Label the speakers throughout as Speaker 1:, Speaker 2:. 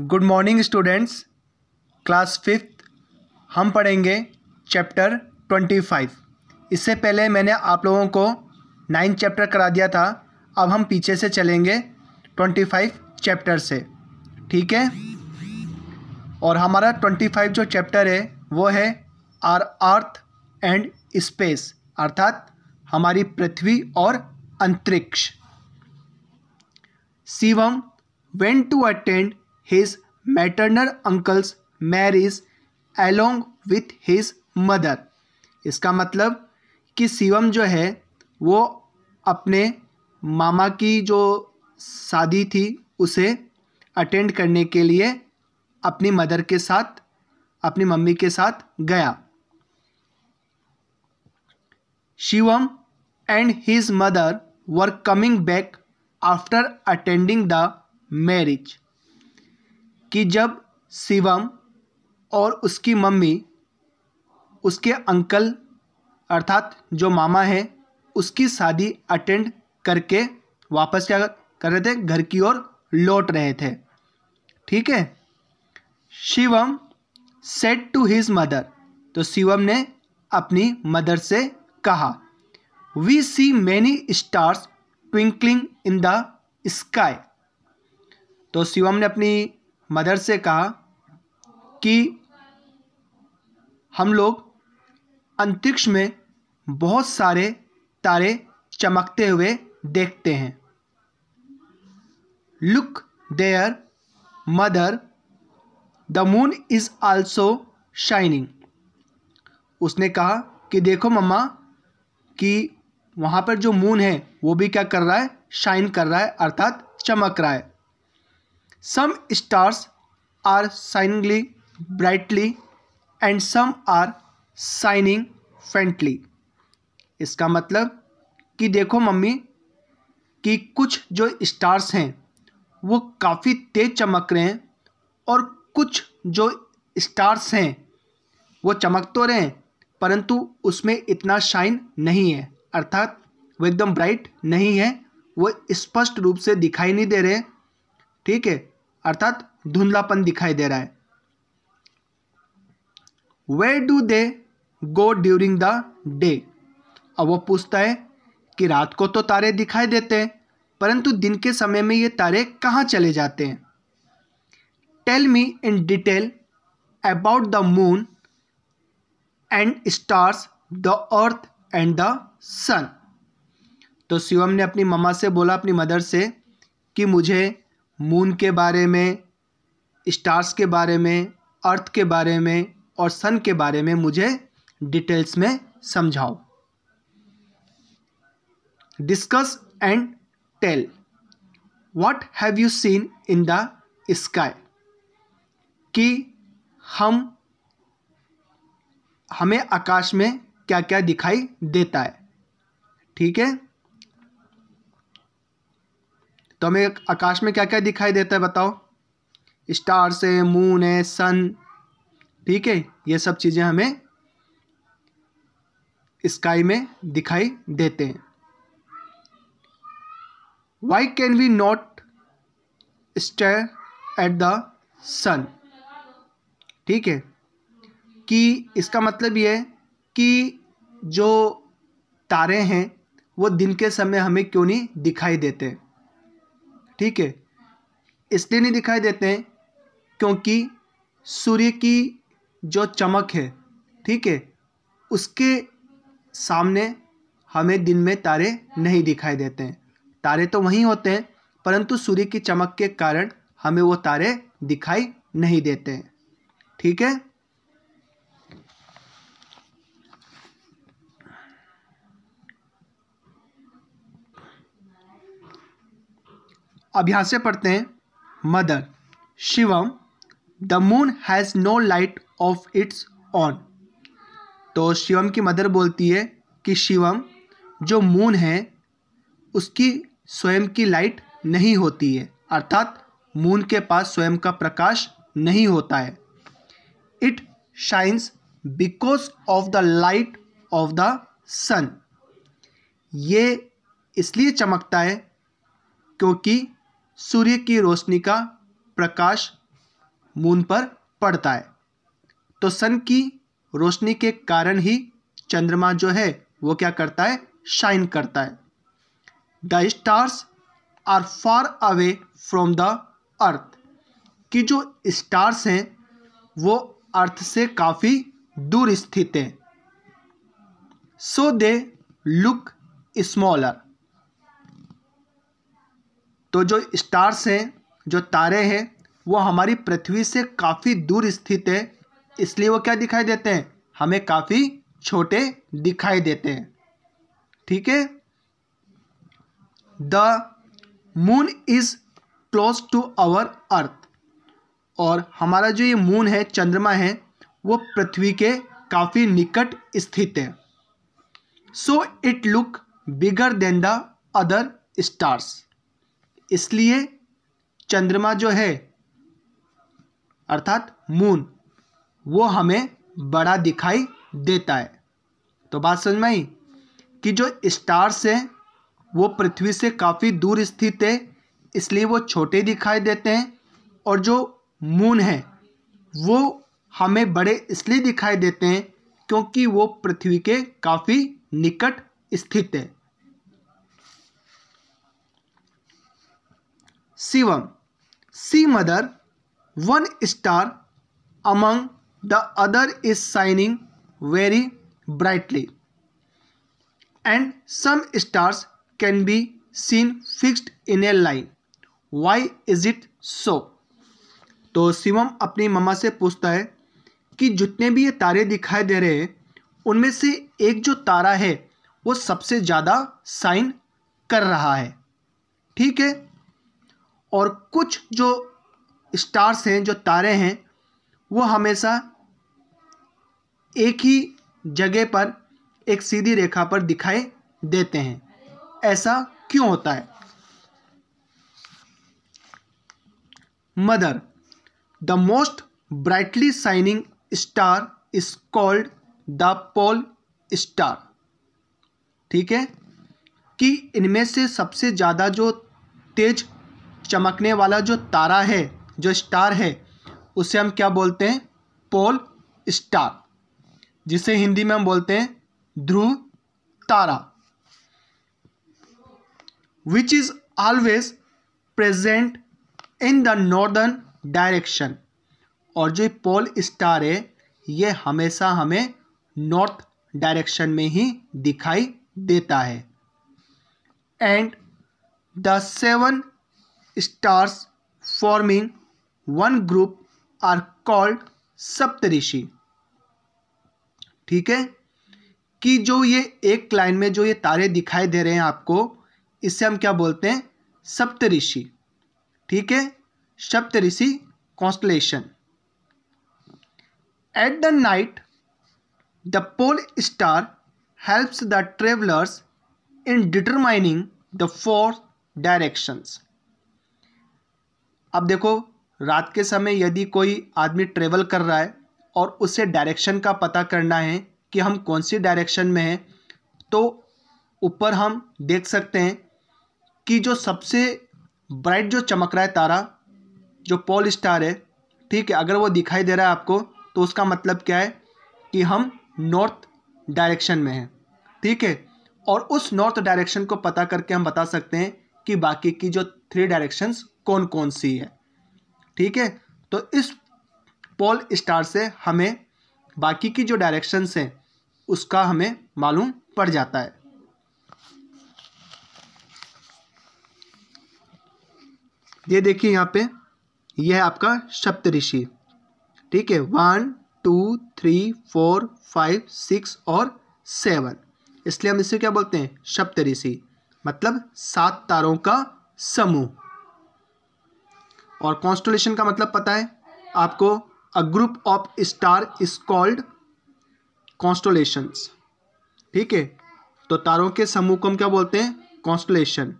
Speaker 1: Good morning students class fifth हम पढ़ेंगे chapter twenty five इससे पहले मैंने आप लोगों को नाइन्थ चैप्टर करा दिया था अब हम पीछे से चलेंगे ट्वेंटी फाइव चैप्टर से ठीक है और हमारा ट्वेंटी फाइव जो चैप्टर है वो है आर अर्थ एंड स्पेस अर्थात हमारी पृथ्वी और अंतरिक्ष Shivam went to attend his maternal uncle's marriage along with his mother इसका मतलब कि शिवम जो है वो अपने मामा की जो शादी थी उसे अटेंड करने के लिए अपनी मदर के साथ अपनी मम्मी के साथ गया Shivam and his mother were coming back after attending the marriage कि जब शिवम और उसकी मम्मी उसके अंकल अर्थात जो मामा हैं उसकी शादी अटेंड करके वापस क्या कर रहे थे घर की ओर लौट रहे थे ठीक है Shivam said to his mother तो शिवम ने अपनी मदर से कहा we see many stars twinkling in the sky तो शिवम ने अपनी मदर से कहा कि हम लोग अंतरिक्ष में बहुत सारे तारे चमकते हुए देखते हैं look there mother the moon is also shining उसने कहा कि देखो मम्मा कि वहाँ पर जो मून है वो भी क्या कर रहा है शाइन कर रहा है अर्थात चमक रहा है some stars are shiningly brightly and some are shining faintly इसका मतलब कि देखो मम्मी कि कुछ जो स्टार्स हैं वो काफ़ी तेज़ चमक रहे हैं और कुछ जो स्टार्स हैं वो चमक तो रहे हैं परंतु उसमें इतना शाइन नहीं है अर्थात वो एकदम ब्राइट नहीं है वो स्पष्ट रूप से दिखाई नहीं दे रहे ठीक है अर्थात धुंधलापन दिखाई दे रहा है where do they go during the day अब वो पूछता है कि रात को तो तारे दिखाई देते हैं परंतु दिन के समय में ये तारे कहाँ चले जाते हैं tell me in detail about the moon and stars the earth and the sun तो शिवम ने अपनी मम्मा से बोला अपनी मदर से कि मुझे मून के बारे में स्टार्स के बारे में अर्थ के बारे में और सन के बारे में मुझे डिटेल्स में समझाओ discuss and tell what have you seen in the sky कि हम हमें आकाश में क्या क्या दिखाई देता है ठीक है तो हमें आकाश में क्या क्या दिखाई देता है बताओ स्टार्स है मून है सन ठीक है ये सब चीज़ें हमें स्काई में दिखाई देते हैं why can we not stay at the sun ठीक है कि इसका मतलब ये है कि जो तारे हैं वो दिन के समय हमें क्यों नहीं दिखाई देते ठीक है इसलिए नहीं दिखाई देते हैं क्योंकि सूर्य की जो चमक है ठीक है उसके सामने हमें दिन में तारे नहीं दिखाई देते हैं तारे तो वहीं होते हैं परंतु सूर्य की चमक के कारण हमें वो तारे दिखाई नहीं देते हैं ठीक है अब यहाँ से पढ़ते हैं mother Shivam the moon has no light of its own तो शिवम की मदर बोलती है कि शिवम जो मून है उसकी स्वयं की लाइट नहीं होती है अर्थात मून के पास स्वयं का प्रकाश नहीं होता है it shines because of the light of the sun ये इसलिए चमकता है क्योंकि सूर्य की रोशनी का प्रकाश मून पर पड़ता है तो सन की रोशनी के कारण ही चंद्रमा जो है वो क्या करता है शाइन करता है the stars are far away from the earth कि जो स्टार्स हैं वो अर्थ से काफ़ी दूर स्थित हैं सो दे लुक स्मॉलर तो जो स्टार्स हैं जो तारे हैं वो हमारी पृथ्वी से काफ़ी दूर स्थित है इसलिए वो क्या दिखाई देते हैं हमें काफ़ी छोटे दिखाई देते हैं ठीक है the moon is close to our earth और हमारा जो ये मून है चंद्रमा है वो पृथ्वी के काफ़ी निकट स्थित है so it look bigger than the other stars इसलिए चंद्रमा जो है अर्थात मून वो हमें बड़ा दिखाई देता है तो बात समझ में आई कि जो स्टार्स हैं वो पृथ्वी से काफ़ी दूर स्थित है इसलिए वो छोटे दिखाई देते हैं और जो मून है वो हमें बड़े इसलिए दिखाई देते हैं क्योंकि वो पृथ्वी के काफ़ी निकट स्थित है Shivam see mother one star among the other is shining very brightly and some stars can be seen fixed in a line why is it so तो शिवम अपनी ममा से पूछता है कि जितने भी ये तारे दिखाई दे रहे हैं उनमें से एक जो तारा है वो सबसे ज़्यादा साइन कर रहा है ठीक है और कुछ जो स्टार्स हैं जो तारे हैं वो हमेशा एक ही जगह पर एक सीधी रेखा पर दिखाई देते हैं ऐसा क्यों होता है mother the most brightly shining star is called the pole star ठीक है कि इनमें से सबसे ज़्यादा जो तेज चमकने वाला जो तारा है जो स्टार है उसे हम क्या बोलते हैं पोल स्टार जिसे हिंदी में हम बोलते हैं ध्रुव तारा which is always present in the northern direction और जो पोल स्टार है ये हमेशा हमें नॉर्थ डायरेक्शन में ही दिखाई देता है and the seven stars forming one group are called Saptarishi ठीक है कि जो ये एक लाइन में जो ये तारे दिखाई दे रहे हैं आपको इससे हम क्या बोलते हैं सप्तऋषि ठीक है Saptarishi constellation at the night the pole star helps the travellers in determining the four directions अब देखो रात के समय यदि कोई आदमी ट्रेवल कर रहा है और उसे डायरेक्शन का पता करना है कि हम कौन सी डायरेक्शन में हैं तो ऊपर हम देख सकते हैं कि जो सबसे ब्राइट जो चमक रहा है तारा जो पोल स्टार है ठीक है अगर वो दिखाई दे रहा है आपको तो उसका मतलब क्या है कि हम नॉर्थ डायरेक्शन में हैं ठीक है और उस नॉर्थ डायरेक्शन को पता करके हम बता सकते हैं कि बाकी की जो थ्री डायरेक्शंस कौन कौन सी है ठीक है तो इस पोल स्टार से हमें बाकी की जो डायरेक्शंस हैं उसका हमें मालूम पड़ जाता है ये देखिए यहाँ पे यह है आपका सप्त ऋषि ठीक है one two three four five six और सेवन इसलिए हम इसे क्या बोलते हैं सप्त ऋषि मतलब सात तारों का समूह और कॉन्स्टोलेशन का मतलब पता है आपको a group of star is called constellations ठीक है तो तारों के समूह को हम क्या बोलते हैं constellation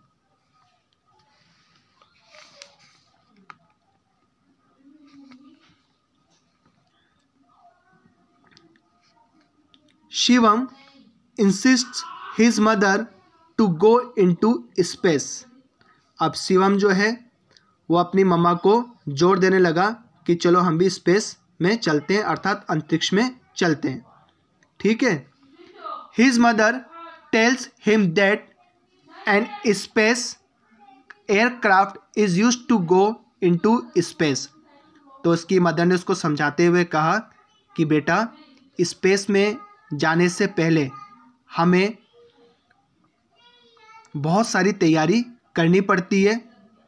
Speaker 1: Shivam insist his mother to go into space अब शिवम जो है वो अपनी मम्मा को जोर देने लगा कि चलो हम भी स्पेस में चलते हैं अर्थात अंतरिक्ष में चलते हैं ठीक है his mother tells him that and space aircraft is use to go into space तो उसकी मदर ने उसको समझाते हुए कहा कि बेटा स्पेस में जाने से पहले हमें बहुत सारी तैयारी करनी पड़ती है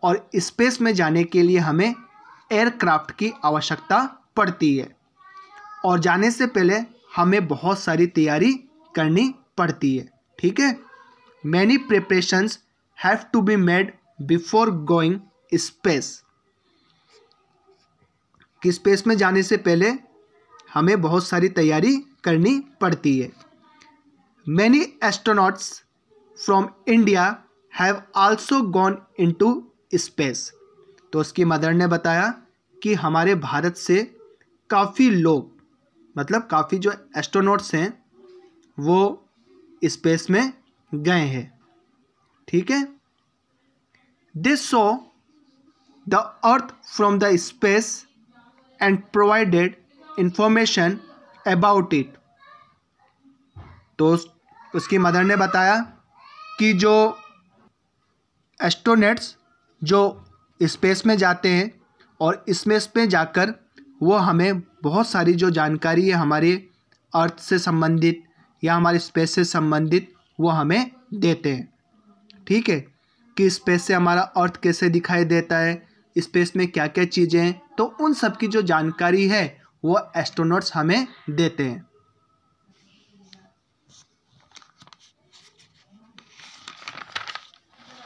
Speaker 1: और स्पेस में जाने के लिए हमें एयरक्राफ्ट की आवश्यकता पड़ती है और जाने से पहले हमें बहुत सारी तैयारी करनी पड़ती है ठीक है many preparations have to be made before going space कि स्पेस में जाने से पहले हमें बहुत सारी तैयारी करनी पड़ती है many astronauts from India have also gone into space तो उसकी मदर ने बताया कि हमारे भारत से काफ़ी लोग मतलब काफ़ी जो एस्ट्रोनॉट्स हैं वो स्पेस में गए हैं ठीक है this saw the earth from the space and provided information about it तो उसकी मदर ने बताया कि जो एस्ट्रोनेट्स जो इस्पेस में जाते हैं और इस्पेस में जाकर वो हमें बहुत सारी जो जानकारी है हमारे अर्थ से संबंधित या हमारे स्पेस से संबंधित वो हमें देते हैं ठीक है कि स्पेस से हमारा अर्थ कैसे दिखाई देता है स्पेस में क्या क्या चीज़ें हैं तो उन सब की जो जानकारी है वो एस्ट्रोनॉट्स हमें देते हैं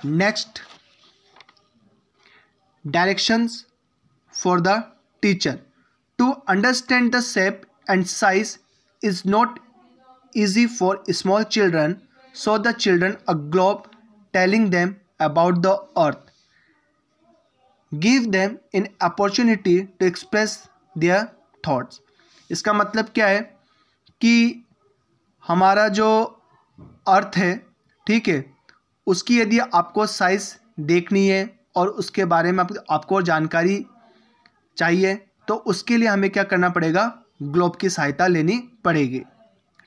Speaker 1: next directions for the teacher. To understand the shape and size is not easy for small children, so the children a globe telling them about the earth. give them an opportunity to express their thoughts इसका मतलब क्या है कि हमारा जो अर्थ है ठीक है उसकी यदि आपको साइज़ देखनी है और उसके बारे में आप, आपको और जानकारी चाहिए तो उसके लिए हमें क्या करना पड़ेगा ग्लोब की सहायता लेनी पड़ेगी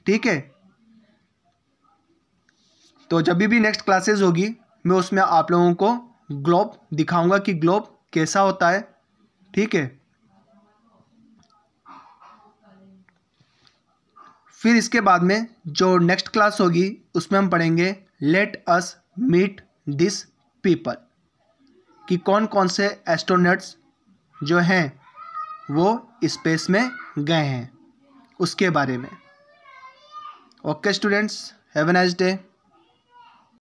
Speaker 1: ठीक है तो जब भी नेक्स्ट क्लासेस होगी मैं उसमें आप लोगों को ग्लोब दिखाऊंगा कि ग्लोब कैसा होता है ठीक है फिर इसके बाद में जो नेक्स्ट क्लास होगी उसमें हम पढ़ेंगे let us meet this people कि कौन कौन से एस्ट्रोनट्स जो हैं वो स्पेस में गए हैं उसके बारे में okay students have a nice day